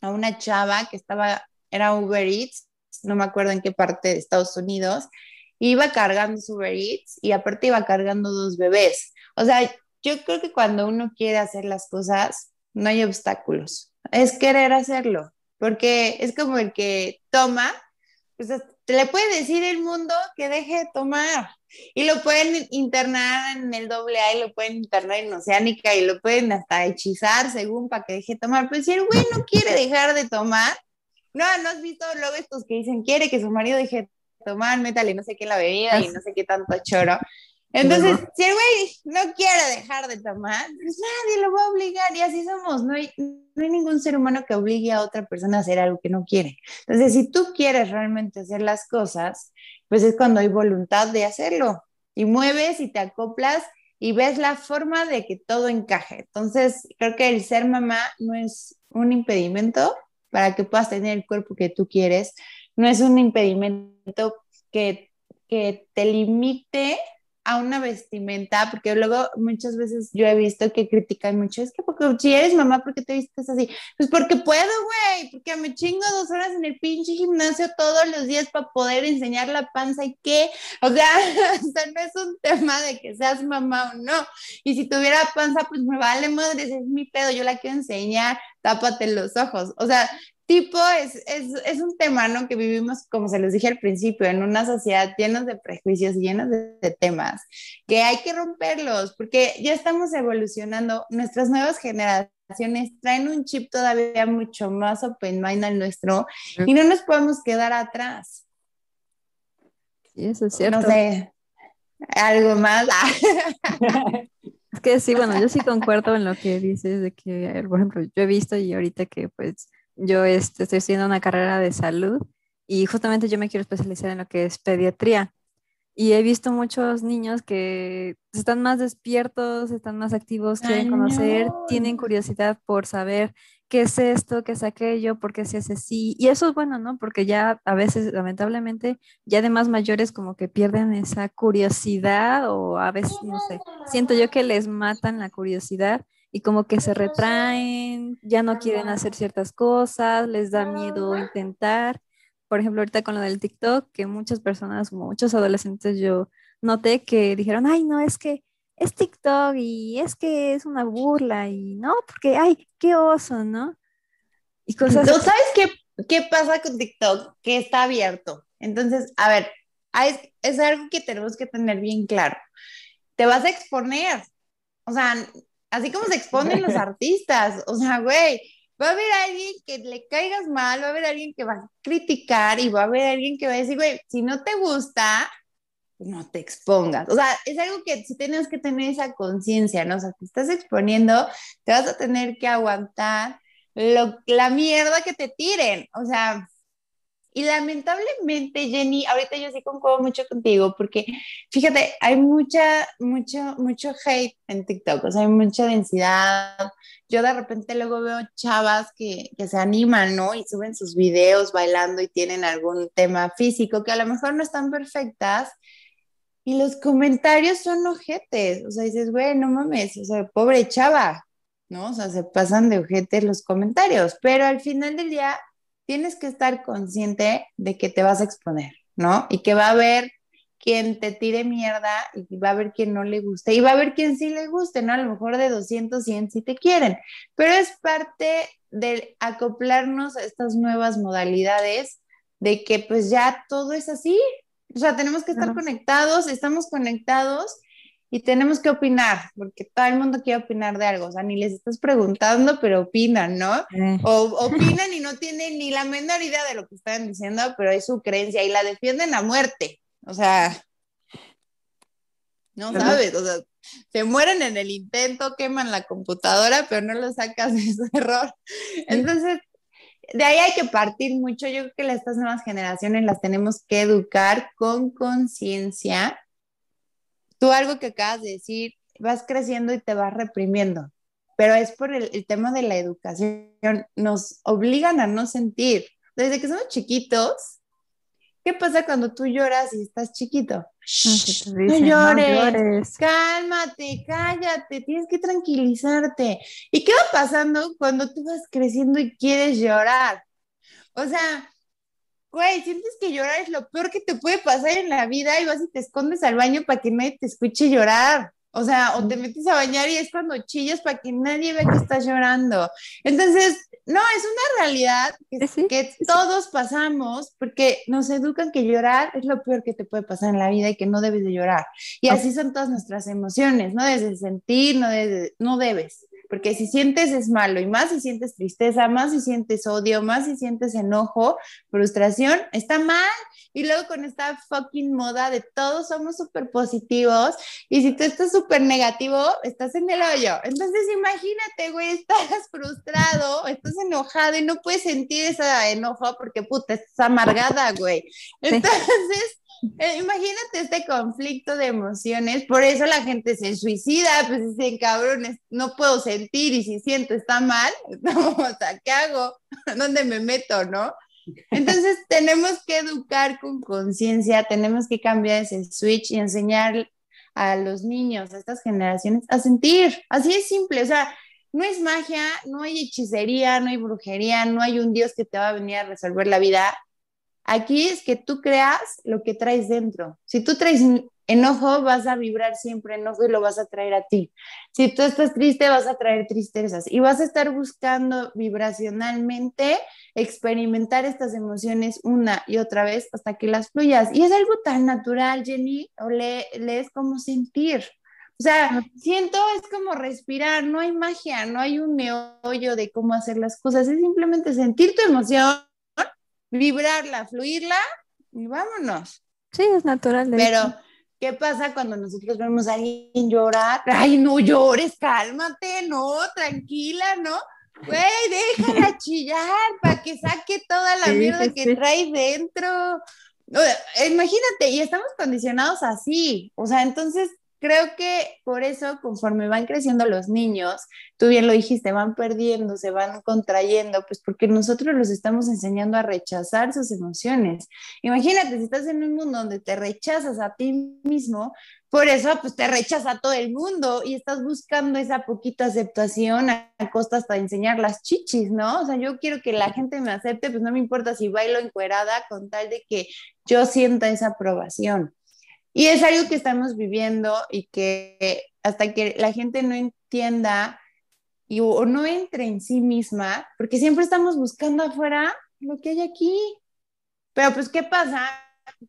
Speaker 1: a una chava que estaba, era Uber Eats, no me acuerdo en qué parte de Estados Unidos, iba cargando su y aparte iba cargando dos bebés. O sea, yo creo que cuando uno quiere hacer las cosas, no hay obstáculos. Es querer hacerlo, porque es como el que toma, pues le puede decir el mundo que deje de tomar y lo pueden internar en el doble A lo pueden internar en Oceánica y lo pueden hasta hechizar según para que deje de tomar. Pero si el güey no quiere dejar de tomar, no, no has visto luego estos que dicen quiere que su marido deje de tomar, y no sé qué la bebida y no sé qué tanto choro. Entonces, si el güey no quiere dejar de tomar, pues nadie lo va a obligar y así somos. No hay, no hay ningún ser humano que obligue a otra persona a hacer algo que no quiere. Entonces, si tú quieres realmente hacer las cosas, pues es cuando hay voluntad de hacerlo y mueves y te acoplas y ves la forma de que todo encaje. Entonces, creo que el ser mamá no es un impedimento para que puedas tener el cuerpo que tú quieres, no es un impedimento que, que te limite a una vestimenta, porque luego muchas veces yo he visto que critican mucho, es que porque si eres mamá, ¿por qué te vistes así? Pues porque puedo, güey, porque me chingo dos horas en el pinche gimnasio todos los días para poder enseñar la panza y qué, o sea, o sea, no es un tema de que seas mamá o no, y si tuviera panza, pues me vale madre, es mi pedo, yo la quiero enseñar, tápate los ojos, o sea, tipo es, un tema, ¿no? Que vivimos, como se los dije al principio, en una sociedad llena de prejuicios, llena de, temas, que hay que romperlos, porque ya estamos evolucionando, nuestras nuevas generaciones traen un chip todavía mucho más open mind al nuestro y no nos podemos quedar atrás. Sí, eso es cierto. No sé, algo más.
Speaker 3: es que sí, bueno, yo sí concuerdo en lo que dices de que, por ejemplo, yo he visto y ahorita que pues yo este, estoy estudiando una carrera de salud y justamente yo me quiero especializar en lo que es pediatría. Y he visto muchos niños que están más despiertos, están más activos, quieren conocer, tienen curiosidad por saber qué es esto, qué es aquello, por qué se hace así. Y eso es bueno, ¿no? Porque ya a veces, lamentablemente, ya de más mayores como que pierden esa curiosidad o a veces, siento yo que les matan la curiosidad y como que se retraen, ya no quieren hacer ciertas cosas, les da miedo intentar. Por ejemplo, ahorita con lo del TikTok, que muchas personas, muchos adolescentes yo noté que dijeron, ay, no, es que es TikTok y es que es una burla y no, porque, ay,
Speaker 1: qué oso, ¿no? Y cosas... ¿Tú sabes qué, qué pasa con TikTok? Que está abierto. Entonces, a ver, es, es algo que tenemos que tener bien claro. Te vas a exponer. O sea, Así como se exponen los artistas, o sea, güey, va a haber alguien que le caigas mal, va a haber alguien que va a criticar y va a haber alguien que va a decir, güey, si no te gusta, no te expongas. O sea, es algo que si tienes que tener esa conciencia, ¿no? O sea, te estás exponiendo, te vas a tener que aguantar la mierda que te tiren. O sea, y lamentablemente, Jenny, ahorita yo sí concuerdo mucho contigo, porque fíjate, hay mucha, mucho, mucho hate en TikTok, o sea, hay mucha densidad. Yo de repente luego veo chavas que, que se animan, ¿no? Y suben sus videos bailando y tienen algún tema físico que a lo mejor no están perfectas, y los comentarios son ojetes. O sea, dices, güey, no mames, o sea, pobre chava, ¿no? O sea, se pasan de ojetes los comentarios. Pero al final del día, tienes que estar consciente de que te vas a exponer, ¿no? Y que va a haber quien te tire mierda y va a haber quien no le guste y va a haber quien sí le guste, ¿no? A lo mejor de 200, 100 si te quieren, pero es parte de acoplarnos a estas nuevas modalidades de que pues ya todo es así, o sea, tenemos que estar conectados, estamos conectados y tenemos que opinar, porque todo el mundo quiere opinar de algo, o sea, ni les estás preguntando, pero opinan, ¿no? O opinan y no tienen ni la menor idea de lo que están diciendo, pero es su creencia y la defienden a muerte, o sea, no sabes, o sea, se mueren en el intento, queman la computadora, pero no lo sacas de ese error. Entonces, de ahí hay que partir mucho, yo creo que estas nuevas generaciones las tenemos que educar con conciencia tú algo que acabas de decir, vas creciendo y te vas reprimiendo, pero es por el, tema de la educación, nos obligan a no sentir. Desde que somos chiquitos, ¿qué pasa cuando tú lloras y estás chiquito? no, llores, cálmate, cállate, tienes que tranquilizarte. ¿Y qué va pasando cuando tú vas creciendo y quieres llorar? O sea, güey, sientes que llorar es lo peor que te puede pasar en la vida y vas y te escondes al baño para que nadie te escuche llorar. O sea, o te metes a bañar y es cuando chillas para que nadie vea que estás llorando. Entonces, no, es una realidad que, eh, todos pasamos porque nos educan que llorar es lo peor que te puede pasar en la vida y que no debes de llorar. Y así son todas nuestras emociones, no debes de sentir, no no debes porque si sientes es malo y más si sientes tristeza, más si sientes odio, más si sientes enojo, frustración, está mal. Y luego con esta fucking moda de todos somos súper positivos y si tú estás súper negativo, estás en el hoyo. Entonces imagínate, güey, estás frustrado, estás enojado y no puedes sentir esa enojo porque puta, estás amargada, güey. Entonces... Eh, imagínate este conflicto de emociones, por eso la gente se suicida, pues dicen, cabrones, no puedo sentir y si siento está mal, no, ¿qué hago? ¿Dónde me meto, no? Entonces tenemos que educar con conciencia, tenemos que cambiar ese switch y enseñar a los niños, a estas generaciones, a sentir, así es simple, o sea, no es magia, no hay hechicería, no hay brujería, no hay un Dios que te va a venir a resolver la vida, Aquí es que tú creas lo que traes dentro. Si tú traes enojo, vas a vibrar siempre enojo y lo vas a traer a ti. Si tú estás triste, vas a traer tristezas y vas a estar buscando vibracionalmente experimentar estas emociones una y otra vez hasta que las fluyas. Y es algo tan natural, Jenny, o le, es como sentir. O sea, siento, es como respirar, no hay magia, no hay un meollo de cómo hacer las cosas, es simplemente sentir tu emoción, vibrarla, fluirla y vámonos. Sí, es natural. Pero, ¿qué pasa cuando nosotros vemos a alguien llorar? Ay, no llores, cálmate, no, tranquila, ¿no? Güey, déjala chillar para que saque toda la mierda que trae dentro. imagínate, y estamos condicionados así. O sea, entonces creo que por eso, conforme van creciendo los niños, tú bien lo dijiste, van perdiendo, se van contrayendo, pues porque nosotros los estamos enseñando a rechazar sus emociones. Imagínate, si estás en un mundo donde te rechazas a ti mismo, por eso, pues te rechaza a todo el mundo y estás buscando esa poquita aceptación a costa hasta de enseñar las chichis, ¿no? O sea, yo quiero que la gente me acepte, pues no me importa si bailo encuerada con tal de que yo sienta esa aprobación. Y es algo que estamos viviendo y que hasta que la gente no entienda o no entre en sí misma, porque siempre estamos buscando afuera lo que hay aquí. Pero pues, ¿qué pasa?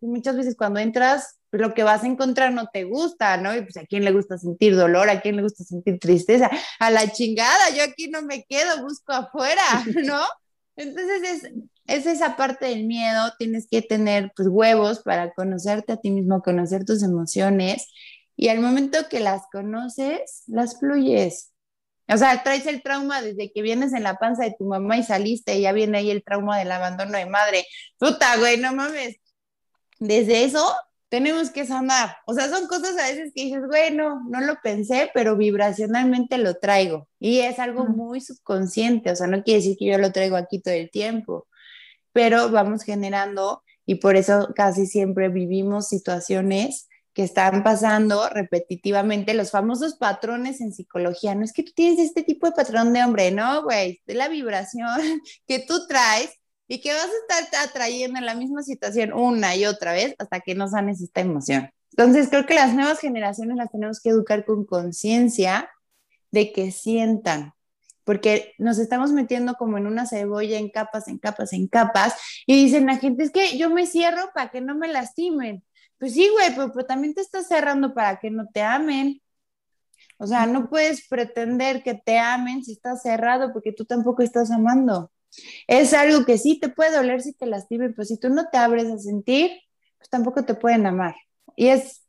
Speaker 1: muchas veces cuando entras, lo que vas a encontrar no te gusta, ¿no? Y pues a quién le gusta sentir dolor, a quién le gusta sentir tristeza, a la chingada, yo aquí no me quedo, busco afuera, ¿no? Entonces es es esa parte del miedo, tienes que tener pues, huevos para conocerte a ti mismo, conocer tus emociones y al momento que las conoces, las fluyes. O sea, traes el trauma desde que vienes en la panza de tu mamá y saliste, y ya viene ahí el trauma del abandono de madre. Puta, güey, no mames. Desde eso tenemos que sanar. O sea, son cosas a veces que dices, bueno, no lo pensé, pero vibracionalmente lo traigo. Y es algo muy subconsciente, o sea, no quiere decir que yo lo traigo aquí todo el tiempo pero vamos generando y por eso casi siempre vivimos situaciones que están pasando repetitivamente, los famosos patrones en psicología. No es que tú tienes este tipo de patrón de hombre, no, güey, de la vibración que tú traes y que vas a estar atrayendo en la misma situación una y otra vez hasta que no sanes esta emoción. Entonces, creo que las nuevas generaciones las tenemos que educar con conciencia de que sientan, porque nos estamos metiendo como en una cebolla en capas, en capas, en capas, y dicen la gente, es que yo me cierro para que no me lastimen. Pues sí, güey, pero, también te estás cerrando para que no te amen. O sea, no puedes pretender que te amen si estás cerrado porque tú tampoco estás amando. Es algo que sí te puede doler si te lastimen, pero si tú no te abres a sentir, pues tampoco te pueden amar. Y es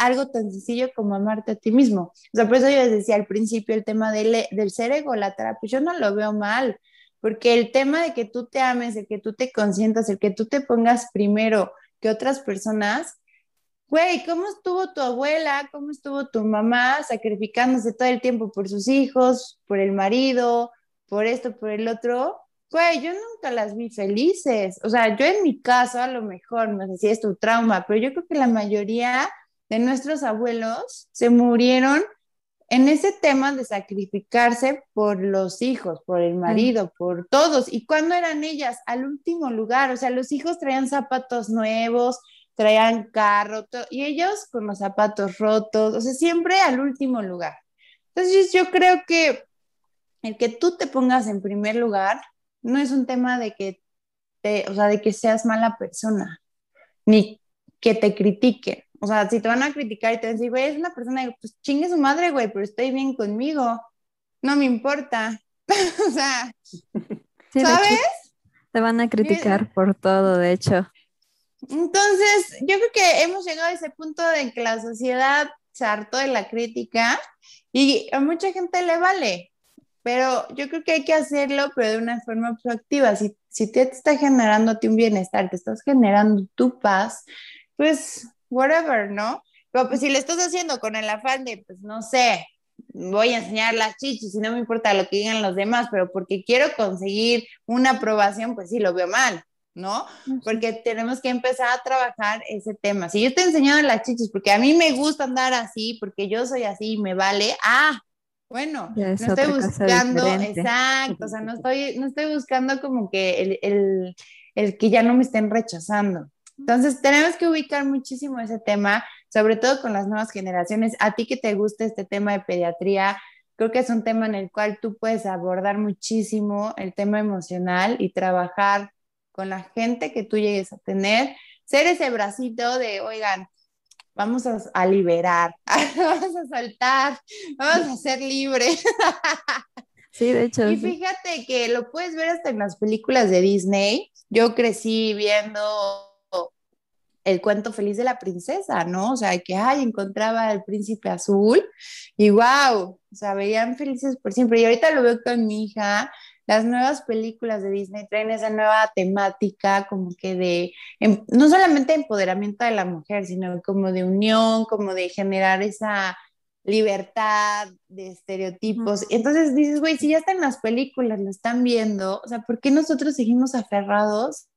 Speaker 1: algo tan sencillo como amarte a ti mismo. O sea, por eso yo les decía al principio el tema del, del ser ególatra, pues yo no lo veo mal, porque el tema de que tú te ames, el que tú te consientas, el que tú te pongas primero que otras personas, güey, ¿cómo estuvo tu abuela? ¿Cómo estuvo tu mamá sacrificándose todo el tiempo por sus hijos, por el marido, por esto, por el otro? Güey, yo nunca las vi felices. O sea, yo en mi caso a lo mejor, no sé si es tu trauma, pero yo creo que la mayoría de nuestros abuelos se murieron en ese tema de sacrificarse por los hijos, por el marido, por todos. ¿Y cuándo eran ellas? Al último lugar. O sea, los hijos traían zapatos nuevos, traían carro, y ellos con los zapatos rotos, o sea, siempre al último lugar. Entonces yo creo que el que tú te pongas en primer lugar no es un tema de que, te, o sea, de que seas mala persona, ni que te critiquen. O sea, si te van a criticar y te van a decir, güey, es una persona, pues chingue su madre, güey, pero estoy bien conmigo. No me importa. o sea,
Speaker 3: ¿sabes? Te van a criticar por todo, de hecho.
Speaker 1: Entonces, yo creo que hemos llegado a ese punto de que la sociedad se hartó de la crítica y a mucha gente le vale, pero yo creo que hay que hacerlo, pero de una forma proactiva. Si, si te está generando a ti un bienestar, te estás generando tu paz, pues whatever, ¿no? Pero pues si lo estás haciendo con el afán de, pues no sé, voy a enseñar las chichis y no me importa lo que digan los demás, pero porque quiero conseguir una aprobación, pues sí lo veo mal, ¿no? Porque tenemos que empezar a trabajar ese tema. Si yo te he las chichis porque a mí me gusta andar así, porque yo soy así y me vale, ah, bueno, no estoy buscando, exacto, o sea, no estoy, no estoy buscando como que el, el que ya no me estén rechazando, entonces, tenemos que ubicar muchísimo ese tema, sobre todo con las nuevas generaciones. A ti que te gusta este tema de pediatría, creo que es un tema en el cual tú puedes abordar muchísimo el tema emocional y trabajar con la gente que tú llegues a tener, ser ese bracito de, oigan, vamos a, liberar, vamos a saltar, vamos a ser libres. Sí, de hecho. Y fíjate que lo puedes ver hasta en las películas de Disney. Yo crecí viendo el cuento feliz de la princesa, ¿no? O sea, que, ay, encontraba al príncipe azul y wow, o sea, veían felices por siempre. Y ahorita lo veo con mi hija, las nuevas películas de Disney traen esa nueva temática como que de, em, no solamente empoderamiento de la mujer, sino como de unión, como de generar esa libertad de estereotipos. Entonces dices, güey, si ya están las películas, lo están viendo, o sea, ¿por qué nosotros seguimos aferrados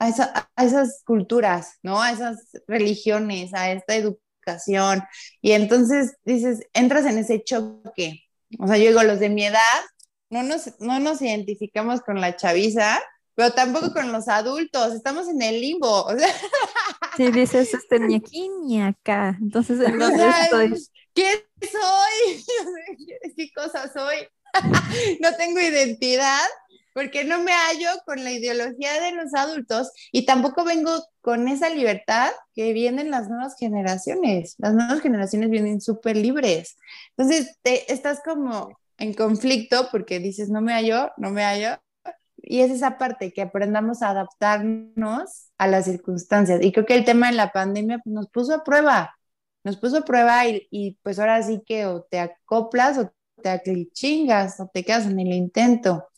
Speaker 1: a, esas culturas, ¿no? A esas religiones, a esta educación. Y entonces dices, entras en ese choque. O sea, yo digo, los de mi edad no nos, no nos identificamos con la chaviza, pero tampoco con los adultos, estamos en el limbo.
Speaker 3: Sí, dices, este ni acá. Entonces,
Speaker 1: ¿qué soy? ¿Qué cosa soy? no tengo identidad porque no me hallo con la ideología de los adultos y tampoco vengo con esa libertad que vienen las nuevas generaciones. Las nuevas generaciones vienen súper libres. Entonces, te, estás como en conflicto porque dices, no me hallo, no me hallo. Y es esa parte, que aprendamos a adaptarnos a las circunstancias. Y creo que el tema de la pandemia pues, nos puso a prueba, nos puso a prueba y, y pues ahora sí que o te acoplas o te aclichingas o te quedas en el intento.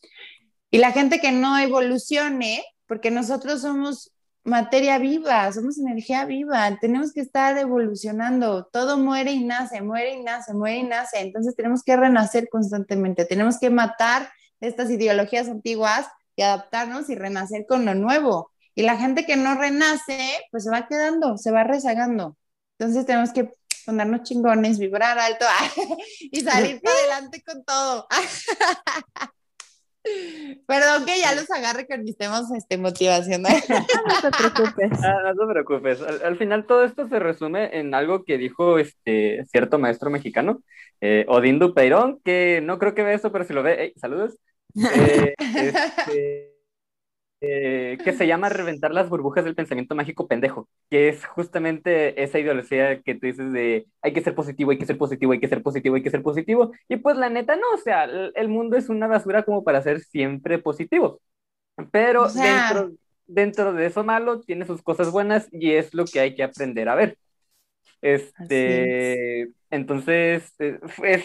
Speaker 1: Y la gente que no evolucione, porque nosotros somos materia viva, somos energía viva, tenemos que estar evolucionando, todo muere y nace, muere y nace, muere y nace, entonces tenemos que renacer constantemente, tenemos que matar estas ideologías antiguas y adaptarnos y renacer con lo nuevo. Y la gente que no renace, pues se va quedando, se va rezagando. Entonces tenemos que ponernos chingones, vibrar alto y salir para adelante con todo. Perdón que ya los agarre con mis temas este, motivacionales. no te
Speaker 2: preocupes. Ah, no te preocupes. Al, final todo esto se resume en algo que dijo este cierto maestro mexicano, eh, Peirón que no creo que vea eso, pero si lo ve, saludos. Eh, este, eh, que se llama Reventar las burbujas del pensamiento mágico pendejo, que es justamente esa ideología que tú dices de hay que ser positivo, hay que ser positivo, hay que ser positivo, hay que ser positivo. Y pues la neta no, o sea, el mundo es una basura como para ser siempre positivo. Pero dentro, dentro de eso malo tiene sus cosas buenas y es lo que hay que aprender a ver. Este, entonces, eh, es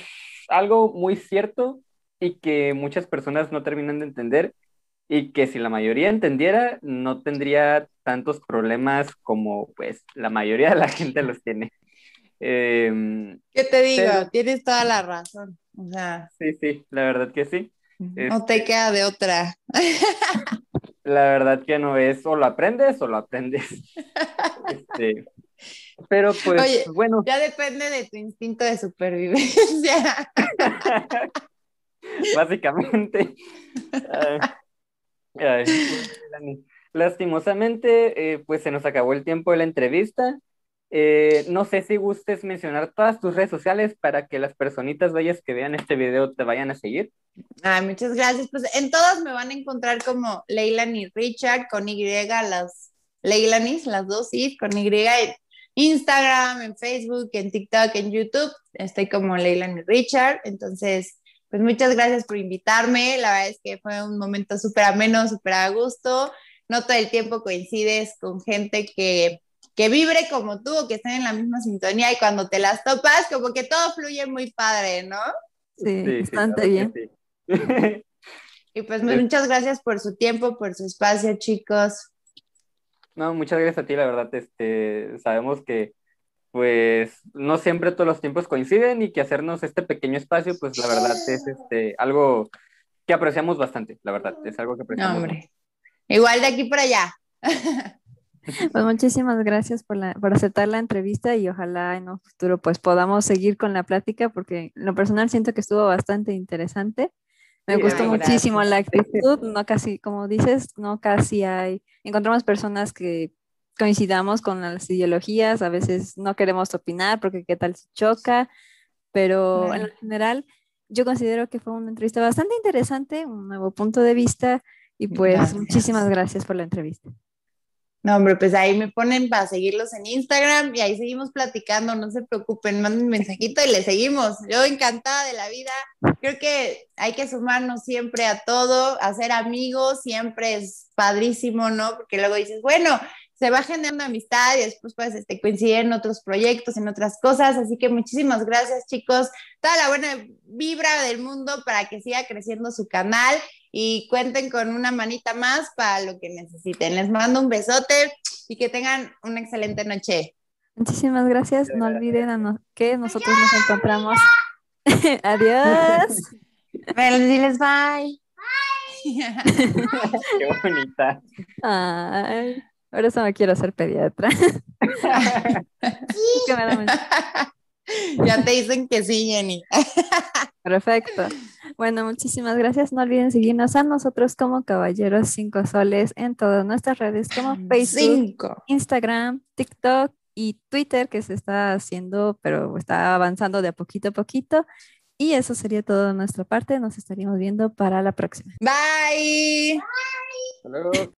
Speaker 2: algo muy cierto y que muchas personas no terminan de entender y que si la mayoría entendiera, no tendría tantos problemas como pues la mayoría de la gente los tiene. Em,
Speaker 1: ¿Qué te digo? Tienes toda la razón. O sea...
Speaker 2: Sí, sí, la verdad que sí. No te
Speaker 1: este queda de otra.
Speaker 2: la verdad que no es o lo aprendes o lo aprendes. Este, pero pues
Speaker 1: bueno. Ya depende de tu instinto de supervivencia.
Speaker 2: Básicamente lastimosamente, eh, pues se nos acabó el tiempo de la entrevista. Eh, no sé si gustes mencionar todas tus redes sociales para que las personitas bellas que vean este video te vayan a seguir.
Speaker 1: muchas gracias. Pues en todas me van a encontrar como Leilani Richard con Y, las Leilanis, las dos y con Y. En Instagram, en Facebook, en TikTok, en YouTube, estoy como y Richard. Entonces, pues muchas gracias por invitarme. La verdad es que fue un momento súper ameno, súper a gusto. No todo el tiempo coincides con gente que, que vibre como tú que estén en la misma sintonía y cuando te las topas, como que todo fluye muy padre, ¿no? Sí, bastante bien. y pues, pues muchas gracias por su tiempo, por su espacio, chicos. No,
Speaker 2: muchas gracias a ti, la verdad, este, sabemos que pues no siempre todos los tiempos coinciden y que hacernos este pequeño espacio, pues la verdad es ah. este, algo que apreciamos bastante, la verdad, es algo que apreciamos.
Speaker 1: Igual de aquí para allá.
Speaker 3: Pues muchísimas gracias por, aceptar la entrevista y ojalá en un futuro pues podamos seguir con la plática porque lo personal siento que estuvo bastante interesante.
Speaker 1: Me gustó muchísimo la
Speaker 3: actitud, no casi, como dices, no casi hay, encontramos personas que coincidamos con las ideologías, a veces no queremos opinar porque qué tal si choca, pero en general yo considero que fue una entrevista bastante interesante, un
Speaker 1: nuevo punto de vista y pues muchísimas gracias por la entrevista. No, hombre, pues ahí me ponen para seguirlos en Instagram y ahí seguimos platicando, no se preocupen, manden un mensajito y le seguimos. Yo encantada de la vida. Creo que hay que sumarnos siempre a todo, hacer amigos siempre es padrísimo, ¿no? Porque luego dices, bueno, se va generando amistad y después pues este, coincidir en otros proyectos, en otras cosas. Así que muchísimas gracias chicos, toda la buena vibra del mundo para que siga creciendo su canal y cuenten con una manita más para lo que necesiten. Les mando un besote y que tengan una excelente noche.
Speaker 3: Muchísimas gracias. No olviden que nosotros nos encontramos. Adiós. diles bye.
Speaker 1: bye. Qué bonita.
Speaker 3: Ahora eso me quiero ser pediatra.
Speaker 1: Ya te dicen que sí, Jenny. Perfecto.
Speaker 3: Bueno, muchísimas gracias. No olviden seguirnos a nosotros como Caballeros Cinco Soles en todas nuestras redes como Facebook, Instagram, TikTok y Twitter que se está haciendo, pero está avanzando de a poquito a poquito. Y eso sería todo de nuestra parte. Nos estaríamos viendo para la próxima.
Speaker 1: Bye. Bye. Hello.